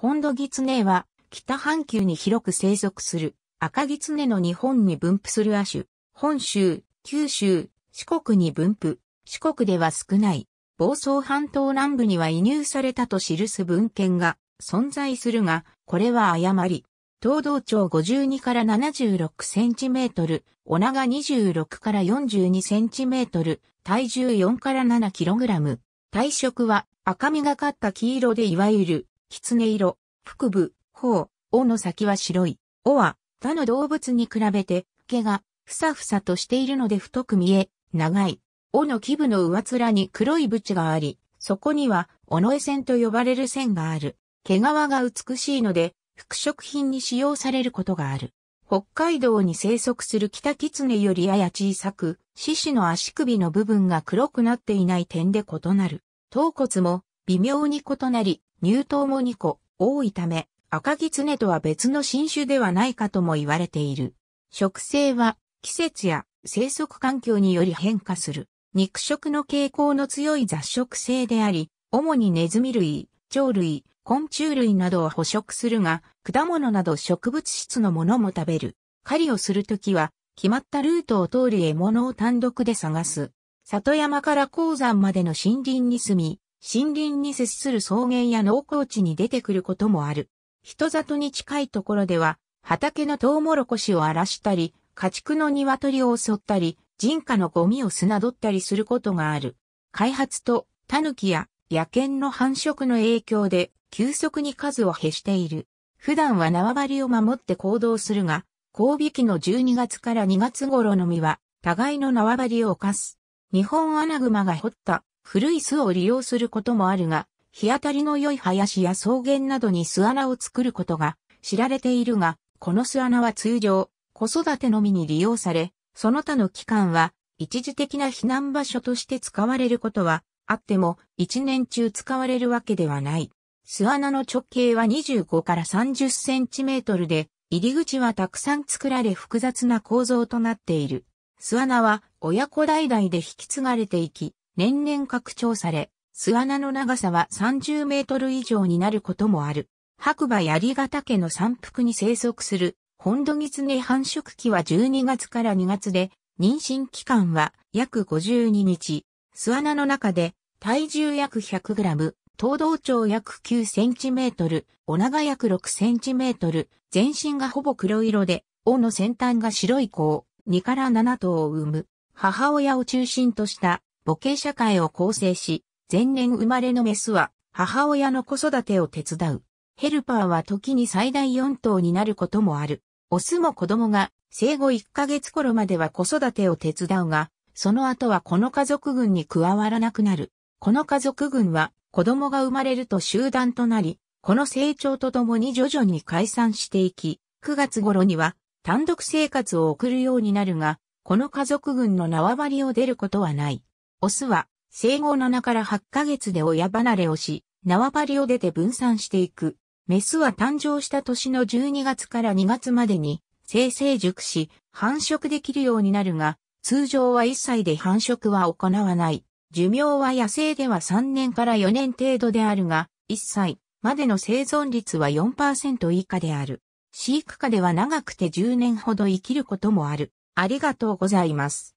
本土狐ギツネは、北半球に広く生息する、赤ギツネの日本に分布する亜種、本州、九州、四国に分布、四国では少ない、房総半島南部には移入されたと記す文献が存在するが、これは誤り。東道長52から76センチメートル、お長26から42センチメートル、体重4から7キログラム。体色は赤みがかった黄色でいわゆる狐色、腹部、頬、尾の先は白い。尾は他の動物に比べて毛がふさふさとしているので太く見え、長い。尾の基部の上面に黒い縁があり、そこには尾の絵線と呼ばれる線がある。毛皮が美しいので、服飾品に使用されることがある。北海道に生息する北ネよりやや小さく、獅子の足首の部分が黒くなっていない点で異なる。頭骨も微妙に異なり、入頭も2個多いため、赤木常とは別の新種ではないかとも言われている。食性は季節や生息環境により変化する。肉食の傾向の強い雑食性であり、主にネズミ類、鳥類、昆虫類などを捕食するが、果物など植物質のものも食べる。狩りをするときは、決まったルートを通り獲物を単独で探す。里山から鉱山までの森林に住み、森林に接する草原や農耕地に出てくることもある。人里に近いところでは、畑のトウモロコシを荒らしたり、家畜の鶏を襲ったり、人家のゴミを砂取ったりすることがある。開発と、タヌキや野犬の繁殖の影響で、急速に数を減している。普段は縄張りを守って行動するが、交尾期の12月から2月頃の実は、互いの縄張りを犯す。日本アナグマが掘った古い巣を利用することもあるが、日当たりの良い林や草原などに巣穴を作ることが知られているが、この巣穴は通常、子育てのみに利用され、その他の期間は一時的な避難場所として使われることはあっても一年中使われるわけではない。巣穴の直径は25から30センチメートルで、入り口はたくさん作られ複雑な構造となっている。巣穴は親子代々で引き継がれていき、年々拡張され、巣穴の長さは30メートル以上になることもある。白馬槍ヶ岳の山腹に生息する、ホンドギツネ繁殖期は12月から2月で、妊娠期間は約52日。巣穴の中で体重約1 0 0ム、頭道長約9トル、お長約6トル、全身がほぼ黒色で、尾の先端が白い子を2から7頭を産む。母親を中心とした母系社会を構成し、前年生まれのメスは母親の子育てを手伝う。ヘルパーは時に最大4頭になることもある。オスも子供が生後1ヶ月頃までは子育てを手伝うが、その後はこの家族群に加わらなくなる。この家族群は子供が生まれると集団となり、この成長とともに徐々に解散していき、9月頃には単独生活を送るようになるが、この家族群の縄張りを出ることはない。オスは生後7から8ヶ月で親離れをし、縄張りを出て分散していく。メスは誕生した年の12月から2月までに生成熟し繁殖できるようになるが、通常は1歳で繁殖は行わない。寿命は野生では3年から4年程度であるが、1歳までの生存率は4%以下である。飼育下では長くて10年ほど生きることもある。ありがとうございます。